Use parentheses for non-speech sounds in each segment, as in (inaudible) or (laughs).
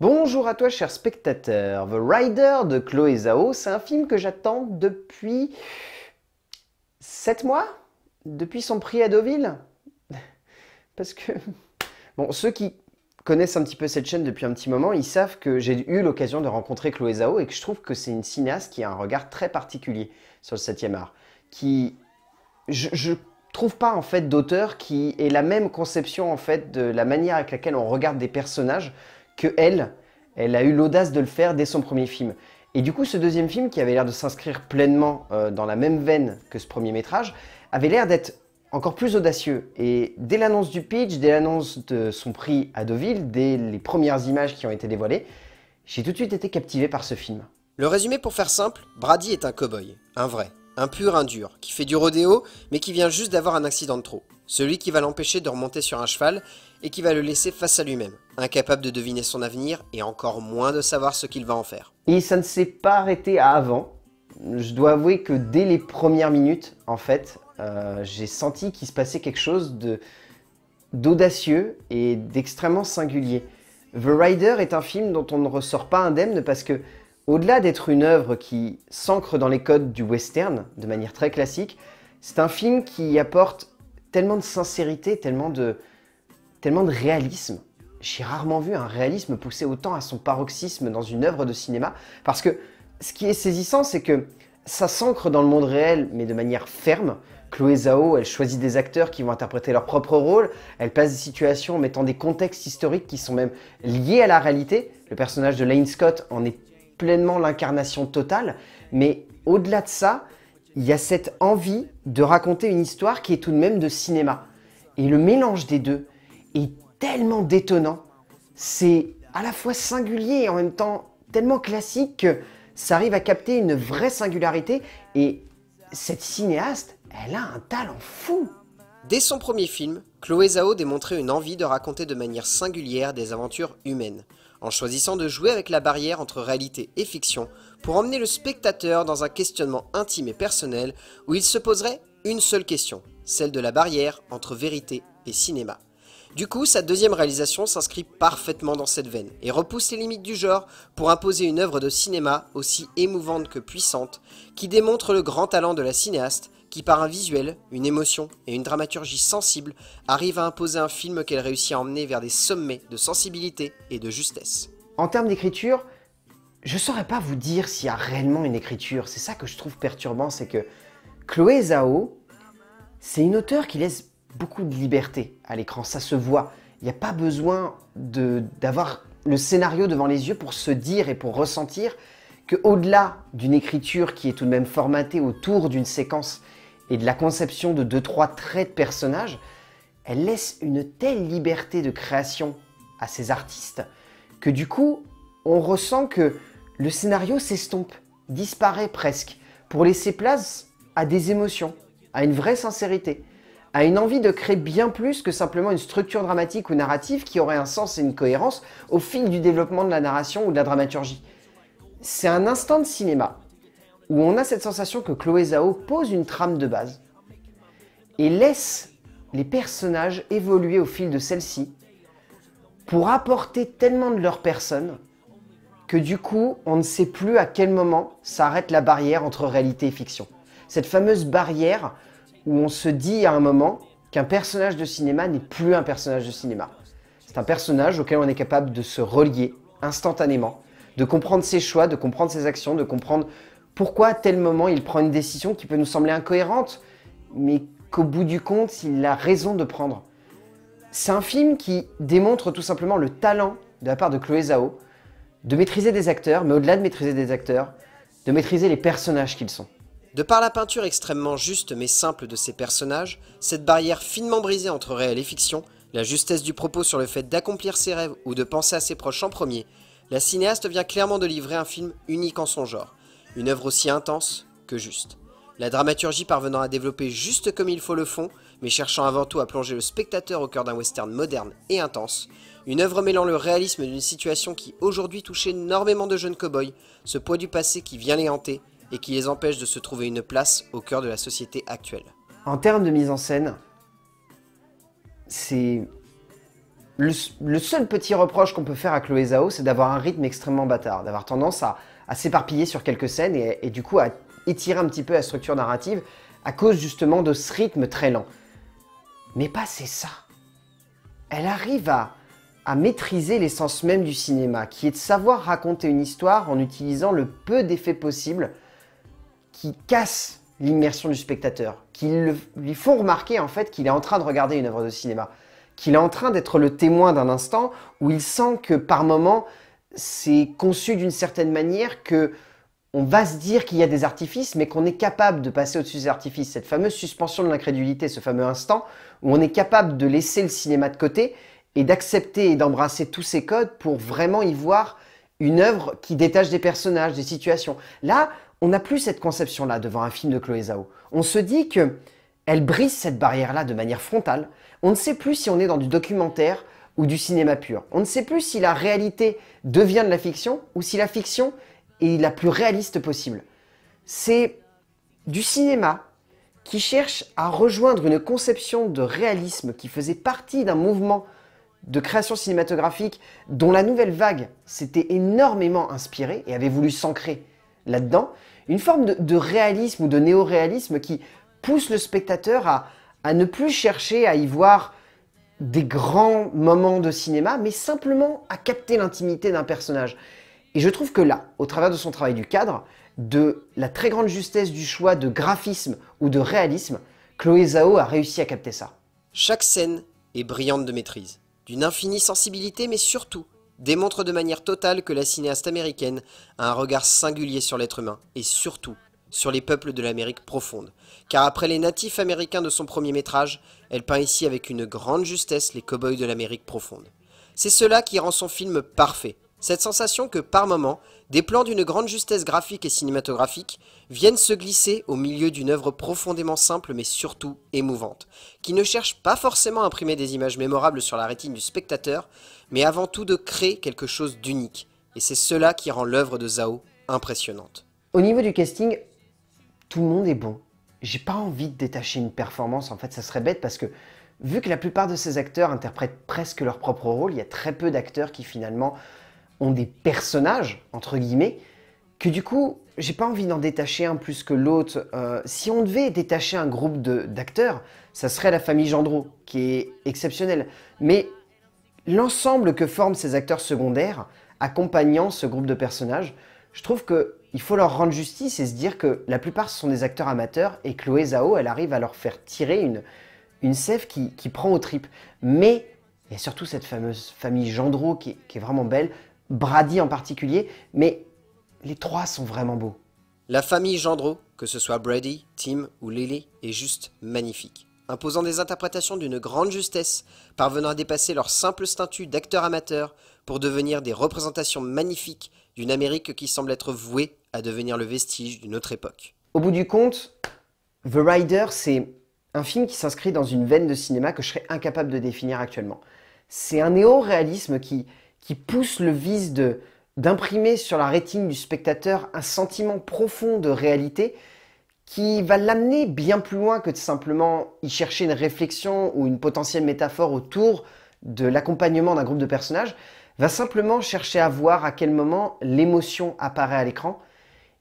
Bonjour à toi cher spectateur, The Rider de Chloé Zhao, c'est un film que j'attends depuis 7 mois Depuis son prix à Deauville (laughs) Parce que... Bon, ceux qui connaissent un petit peu cette chaîne depuis un petit moment, ils savent que j'ai eu l'occasion de rencontrer Chloé Zhao et que je trouve que c'est une cinéaste qui a un regard très particulier sur le 7 art, qui... Je, je trouve pas en fait d'auteur qui ait la même conception en fait de la manière avec laquelle on regarde des personnages que elle, elle a eu l'audace de le faire dès son premier film. Et du coup, ce deuxième film, qui avait l'air de s'inscrire pleinement euh, dans la même veine que ce premier métrage, avait l'air d'être encore plus audacieux. Et dès l'annonce du pitch, dès l'annonce de son prix à Deauville, dès les premières images qui ont été dévoilées, j'ai tout de suite été captivé par ce film. Le résumé pour faire simple, Brady est un cow-boy, un vrai, un pur, un dur, qui fait du rodéo, mais qui vient juste d'avoir un accident de trop celui qui va l'empêcher de remonter sur un cheval et qui va le laisser face à lui-même, incapable de deviner son avenir et encore moins de savoir ce qu'il va en faire. Et ça ne s'est pas arrêté à avant. Je dois avouer que dès les premières minutes, en fait, euh, j'ai senti qu'il se passait quelque chose de d'audacieux et d'extrêmement singulier. The Rider est un film dont on ne ressort pas indemne parce que, au-delà d'être une œuvre qui s'ancre dans les codes du western de manière très classique, c'est un film qui apporte tellement de sincérité, tellement de, tellement de réalisme. J'ai rarement vu un réalisme pousser autant à son paroxysme dans une œuvre de cinéma, parce que ce qui est saisissant, c'est que ça s'ancre dans le monde réel, mais de manière ferme. Chloé Zhao, elle choisit des acteurs qui vont interpréter leur propre rôle, elle passe des situations en mettant des contextes historiques qui sont même liés à la réalité. Le personnage de Lane Scott en est pleinement l'incarnation totale, mais au-delà de ça, il y a cette envie de raconter une histoire qui est tout de même de cinéma. Et le mélange des deux est tellement détonnant. C'est à la fois singulier et en même temps tellement classique que ça arrive à capter une vraie singularité. Et cette cinéaste, elle a un talent fou. Dès son premier film, Chloé Zhao démontrait une envie de raconter de manière singulière des aventures humaines en choisissant de jouer avec la barrière entre réalité et fiction pour emmener le spectateur dans un questionnement intime et personnel où il se poserait une seule question, celle de la barrière entre vérité et cinéma. Du coup, sa deuxième réalisation s'inscrit parfaitement dans cette veine et repousse les limites du genre pour imposer une œuvre de cinéma aussi émouvante que puissante qui démontre le grand talent de la cinéaste qui par un visuel, une émotion et une dramaturgie sensible arrive à imposer un film qu'elle réussit à emmener vers des sommets de sensibilité et de justesse. En termes d'écriture, je saurais pas vous dire s'il y a réellement une écriture. C'est ça que je trouve perturbant, c'est que Chloé Zhao, c'est une auteure qui laisse beaucoup de liberté à l'écran, ça se voit. Il n'y a pas besoin d'avoir le scénario devant les yeux pour se dire et pour ressentir que au-delà d'une écriture qui est tout de même formatée autour d'une séquence et de la conception de deux-trois traits de personnages, elle laisse une telle liberté de création à ces artistes que du coup, on ressent que le scénario s'estompe, disparaît presque, pour laisser place à des émotions, à une vraie sincérité, à une envie de créer bien plus que simplement une structure dramatique ou narrative qui aurait un sens et une cohérence au fil du développement de la narration ou de la dramaturgie. C'est un instant de cinéma où on a cette sensation que Chloé Zhao pose une trame de base et laisse les personnages évoluer au fil de celle-ci pour apporter tellement de leur personne que du coup, on ne sait plus à quel moment s'arrête la barrière entre réalité et fiction. Cette fameuse barrière où on se dit à un moment qu'un personnage de cinéma n'est plus un personnage de cinéma. C'est un personnage auquel on est capable de se relier instantanément, de comprendre ses choix, de comprendre ses actions, de comprendre pourquoi à tel moment il prend une décision qui peut nous sembler incohérente, mais qu'au bout du compte, il a raison de prendre. C'est un film qui démontre tout simplement le talent de la part de Chloé Zhao de maîtriser des acteurs, mais au-delà de maîtriser des acteurs, de maîtriser les personnages qu'ils sont. De par la peinture extrêmement juste mais simple de ces personnages, cette barrière finement brisée entre réel et fiction, la justesse du propos sur le fait d'accomplir ses rêves ou de penser à ses proches en premier, la cinéaste vient clairement de livrer un film unique en son genre. Une œuvre aussi intense que juste. La dramaturgie parvenant à développer juste comme il faut le fond, mais cherchant avant tout à plonger le spectateur au cœur d'un western moderne et intense. Une œuvre mêlant le réalisme d'une situation qui aujourd'hui touche énormément de jeunes cow-boys, ce poids du passé qui vient les hanter et qui les empêche de se trouver une place au cœur de la société actuelle. En termes de mise en scène, c'est... Le, seul petit reproche qu'on peut faire à Chloé Zhao, c'est d'avoir un rythme extrêmement bâtard, d'avoir tendance à, à s'éparpiller sur quelques scènes et, du coup à étirer un petit peu la structure narrative à cause justement de ce rythme très lent. Mais pas c'est ça. Elle arrive à, maîtriser l'essence même du cinéma, qui est de savoir raconter une histoire en utilisant le peu d'effets possibles qui cassent l'immersion du spectateur, qui lui font remarquer en fait qu'il est en train de regarder une œuvre de cinéma, qu'il est en train d'être le témoin d'un instant où il sent que par moment c'est conçu d'une certaine manière que on va se dire qu'il y a des artifices, mais qu'on est capable de passer au-dessus des artifices. Cette fameuse suspension de l'incrédulité, ce fameux instant où on est capable de laisser le cinéma de côté et d'accepter et d'embrasser tous ces codes pour vraiment y voir une œuvre qui détache des personnages, des situations. Là, on n'a plus cette conception-là devant un film de Chloé Zhao. On se dit que elle brise cette barrière-là de manière frontale. On ne sait plus si on est dans du documentaire, ou du cinéma pur. On ne sait plus si la réalité devient de la fiction ou si la fiction est la plus réaliste possible. C'est du cinéma qui cherche à rejoindre une conception de réalisme qui faisait partie d'un mouvement de création cinématographique dont la nouvelle vague s'était énormément inspirée et avait voulu s'ancrer là-dedans, une forme de, réalisme ou de néo-réalisme qui pousse le spectateur à ne plus chercher à y voir des grands moments de cinéma, mais simplement à capter l'intimité d'un personnage. Et je trouve que là, au travers de son travail du cadre, de la très grande justesse du choix de graphisme ou de réalisme, Chloé Zhao a réussi à capter ça. Chaque scène est brillante de maîtrise, d'une infinie sensibilité, mais surtout démontre de manière totale que la cinéaste américaine a un regard singulier sur l'être humain, et surtout sur les peuples de l'Amérique profonde, car après les natifs américains de son premier métrage, elle peint ici avec une grande justesse les cow-boys de l'Amérique profonde. C'est cela qui rend son film parfait, cette sensation que par moments, des plans d'une grande justesse graphique et cinématographique viennent se glisser au milieu d'une œuvre profondément simple mais surtout émouvante, qui ne cherche pas forcément à imprimer des images mémorables sur la rétine du spectateur, mais avant tout de créer quelque chose d'unique, et c'est cela qui rend l'œuvre de Zhao impressionnante. Au niveau du casting, tout le monde est bon. J'ai pas envie de détacher une performance, en fait, ça serait bête parce que vu que la plupart de ces acteurs interprètent presque leur propre rôle, il y a très peu d'acteurs qui finalement ont des personnages, entre guillemets, que du coup, j'ai pas envie d'en détacher un plus que l'autre. Euh, si on devait détacher un groupe d'acteurs, ça serait la famille Gendreau, qui est exceptionnelle. Mais l'ensemble que forment ces acteurs secondaires, accompagnant ce groupe de personnages, je trouve que il faut leur rendre justice et se dire que la plupart sont des acteurs amateurs et Chloé Zhao, elle arrive à leur faire tirer une, une sève qui, prend aux tripes. Mais il y a surtout cette fameuse famille Gendreau qui, est vraiment belle, Brady en particulier, mais les trois sont vraiment beaux. La famille Gendreau, que ce soit Brady, Tim ou Lily, est juste magnifique imposant des interprétations d'une grande justesse, parvenant à dépasser leur simple statut d'acteur amateur pour devenir des représentations magnifiques d'une Amérique qui semble être vouée à devenir le vestige d'une autre époque. Au bout du compte, The Rider, c'est un film qui s'inscrit dans une veine de cinéma que je serais incapable de définir actuellement. C'est un néo-réalisme qui, pousse le vice de, d'imprimer sur la rétine du spectateur un sentiment profond de réalité qui va l'amener bien plus loin que de simplement y chercher une réflexion ou une potentielle métaphore autour de l'accompagnement d'un groupe de personnages, va simplement chercher à voir à quel moment l'émotion apparaît à l'écran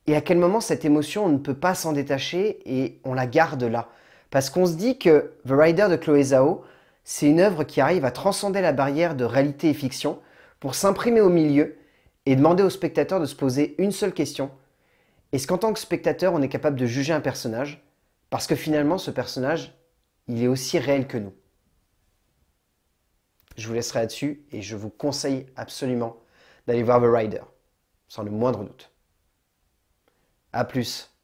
et à quel moment cette émotion, on ne peut pas s'en détacher et on la garde là. Parce qu'on se dit que The Rider de Chloé Zhao, c'est une œuvre qui arrive à transcender la barrière de réalité et fiction pour s'imprimer au milieu et demander au spectateur de se poser une seule question. Est-ce qu'en tant que spectateur, on est capable de juger un personnage Parce que finalement, ce personnage, il est aussi réel que nous. Je vous laisserai là-dessus et je vous conseille absolument d'aller voir The Rider, sans le moindre doute. A plus